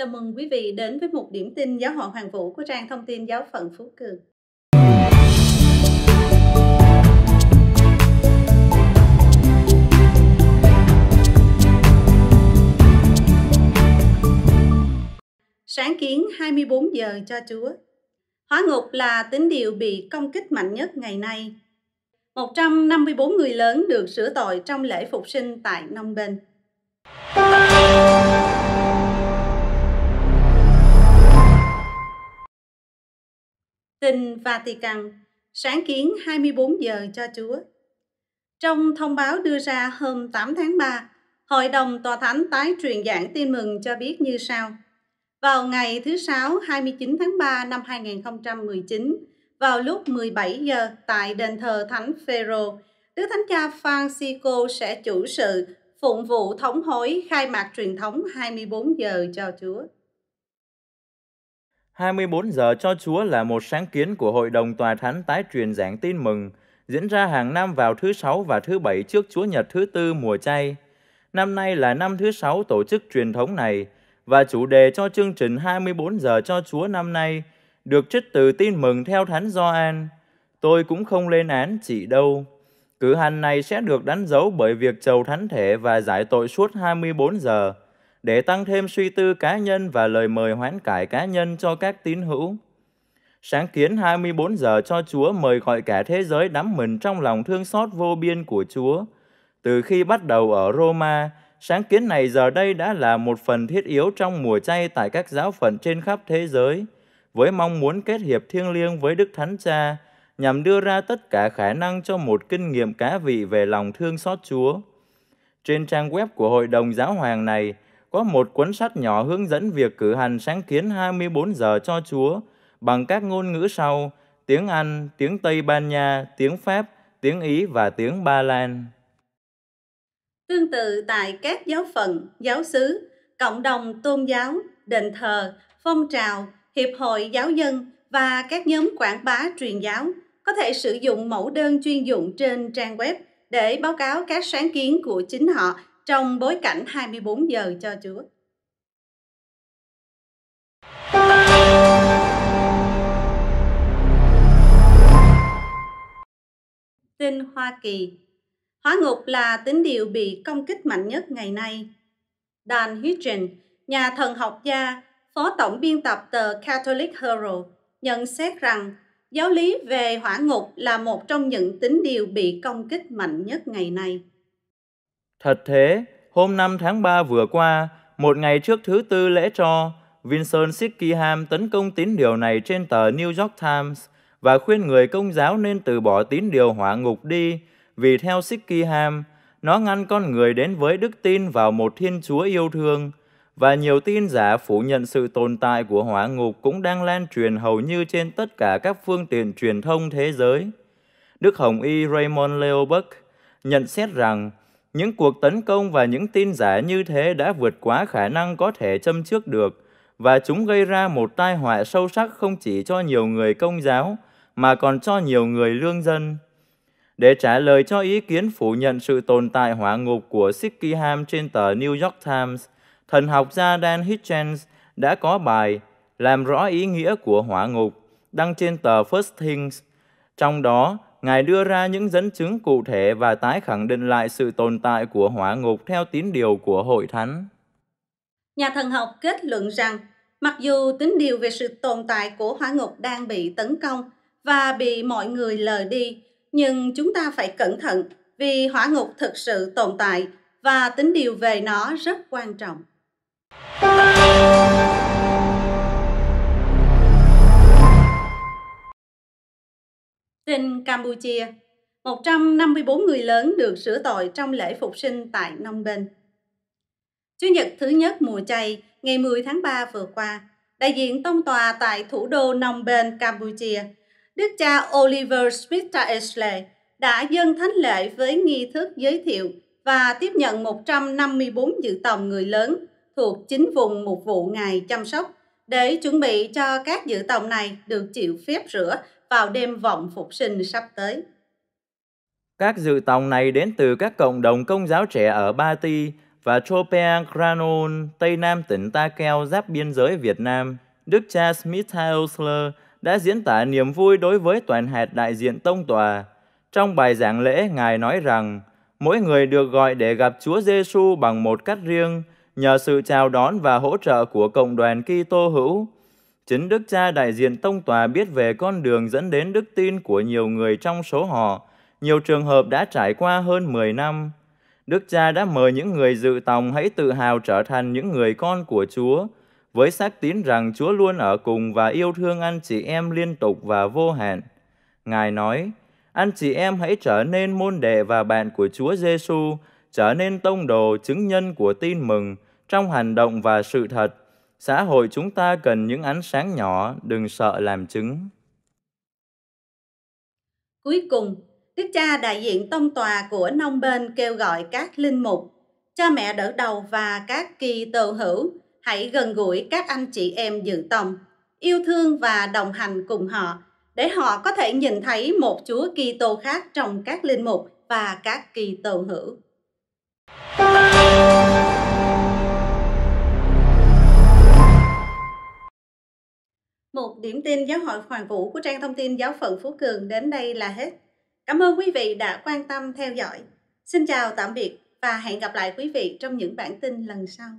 Chào mừng quý vị đến với một điểm tin giáo hội Hoàng Vũ của trang thông tin giáo phận Phú Cường. Sáng kiến 24 giờ cho Chúa Hóa ngục là tín điều bị công kích mạnh nhất ngày nay. 154 người lớn được sửa tội trong lễ phục sinh tại Nông Bình. Tin Vatican, sáng kiến 24 giờ cho Chúa. Trong thông báo đưa ra hôm 8 tháng 3, Hội đồng Tòa Thánh tái truyền giảng tin mừng cho biết như sau. Vào ngày thứ Sáu 29 tháng 3 năm 2019, vào lúc 17 giờ tại đền thờ Thánh Phêrô, Đức Thánh Cha Francisco sẽ chủ sự phụng vụ thống hối khai mạc truyền thống 24 giờ cho Chúa. 24 giờ cho Chúa là một sáng kiến của Hội đồng Tòa Thánh tái truyền giảng tin mừng, diễn ra hàng năm vào thứ Sáu và thứ Bảy trước Chúa Nhật thứ Tư mùa chay. Năm nay là năm thứ Sáu tổ chức truyền thống này, và chủ đề cho chương trình 24 giờ cho Chúa năm nay được trích từ tin mừng theo Thánh Gioan. Tôi cũng không lên án chị đâu. Cử hành này sẽ được đánh dấu bởi việc chầu thánh thể và giải tội suốt 24 giờ để tăng thêm suy tư cá nhân và lời mời hoán cải cá nhân cho các tín hữu. Sáng kiến 24 giờ cho Chúa mời gọi cả thế giới đắm mình trong lòng thương xót vô biên của Chúa. Từ khi bắt đầu ở Roma, sáng kiến này giờ đây đã là một phần thiết yếu trong mùa chay tại các giáo phận trên khắp thế giới, với mong muốn kết hiệp thiêng liêng với Đức Thánh Cha, nhằm đưa ra tất cả khả năng cho một kinh nghiệm cá vị về lòng thương xót Chúa. Trên trang web của Hội đồng Giáo hoàng này, có một cuốn sách nhỏ hướng dẫn việc cử hành sáng kiến 24 giờ cho Chúa bằng các ngôn ngữ sau: tiếng Anh, tiếng Tây Ban Nha, tiếng Pháp, tiếng Ý và tiếng Ba Lan. Tương tự tại các giáo phận, giáo xứ, cộng đồng tôn giáo, đền thờ, phong trào, hiệp hội giáo dân và các nhóm quảng bá truyền giáo có thể sử dụng mẫu đơn chuyên dụng trên trang web để báo cáo các sáng kiến của chính họ trong bối cảnh 24 giờ cho Chúa. Tin Hoa Kỳ Hóa ngục là tín điều bị công kích mạnh nhất ngày nay. Dan Hutton, nhà thần học gia, phó tổng biên tập tờ Catholic Herald, nhận xét rằng giáo lý về hỏa ngục là một trong những tín điều bị công kích mạnh nhất ngày nay. Thật thế, hôm 5 tháng 3 vừa qua, một ngày trước thứ tư lễ cho, Vincent Sickham tấn công tín điều này trên tờ New York Times và khuyên người công giáo nên từ bỏ tín điều hỏa ngục đi, vì theo Sickham, nó ngăn con người đến với đức tin vào một Thiên Chúa yêu thương, và nhiều tin giả phủ nhận sự tồn tại của hỏa ngục cũng đang lan truyền hầu như trên tất cả các phương tiện truyền thông thế giới. Đức Hồng Y Raymond Leobuck nhận xét rằng những cuộc tấn công và những tin giả như thế đã vượt quá khả năng có thể châm trước được và chúng gây ra một tai họa sâu sắc không chỉ cho nhiều người công giáo mà còn cho nhiều người lương dân. Để trả lời cho ý kiến phủ nhận sự tồn tại hỏa ngục của Sikiham trên tờ New York Times, thần học gia Dan Hitchens đã có bài làm rõ ý nghĩa của hỏa ngục đăng trên tờ First Things. Trong đó, Ngài đưa ra những dẫn chứng cụ thể và tái khẳng định lại sự tồn tại của hỏa ngục theo tín điều của hội thánh. Nhà thần học kết luận rằng, mặc dù tín điều về sự tồn tại của hỏa ngục đang bị tấn công và bị mọi người lờ đi, nhưng chúng ta phải cẩn thận vì hỏa ngục thực sự tồn tại và tín điều về nó rất quan trọng. trên Campuchia. 154 người lớn được sửa tội trong lễ phục sinh tại Phnom Penh. Chủ nhật thứ nhất mùa chay, ngày 10 tháng 3 vừa qua, đại diện tông tòa tại thủ đô Phnom Penh, Campuchia, đức cha Oliver Smith Ashley đã dâng thánh lễ với nghi thức giới thiệu và tiếp nhận 154 dự tòng người lớn thuộc chính vùng một vụ ngày chăm sóc để chuẩn bị cho các dự tòng này được chịu phép rửa vào đêm vọng phục sinh sắp tới. Các dự tòng này đến từ các cộng đồng công giáo trẻ ở Ba Ti và Tropean Granon, Tây Nam tỉnh Ta Keo giáp biên giới Việt Nam. Đức cha Smith Hausler đã diễn tả niềm vui đối với toàn hạt đại diện tông tòa. Trong bài giảng lễ, Ngài nói rằng, mỗi người được gọi để gặp Chúa Giêsu bằng một cách riêng, nhờ sự chào đón và hỗ trợ của cộng đoàn Kitô hữu, Chính Đức Cha đại diện tông tòa biết về con đường dẫn đến đức tin của nhiều người trong số họ. Nhiều trường hợp đã trải qua hơn 10 năm. Đức Cha đã mời những người dự tòng hãy tự hào trở thành những người con của Chúa, với xác tín rằng Chúa luôn ở cùng và yêu thương anh chị em liên tục và vô hạn. Ngài nói, anh chị em hãy trở nên môn đệ và bạn của Chúa Giêsu, trở nên tông đồ chứng nhân của tin mừng trong hành động và sự thật Xã hội chúng ta cần những ánh sáng nhỏ, đừng sợ làm chứng. Cuối cùng, Đức cha đại diện tông tòa của Nông Bên kêu gọi các linh mục, cha mẹ đỡ đầu và các kỳ tờ hữu hãy gần gũi các anh chị em dự tòng, yêu thương và đồng hành cùng họ để họ có thể nhìn thấy một Chúa Kitô khác trong các linh mục và các kỳ tờ hữu. điểm tin giáo hội Hoàng Vũ của trang thông tin giáo phận Phú Cường đến đây là hết. Cảm ơn quý vị đã quan tâm theo dõi. Xin chào tạm biệt và hẹn gặp lại quý vị trong những bản tin lần sau.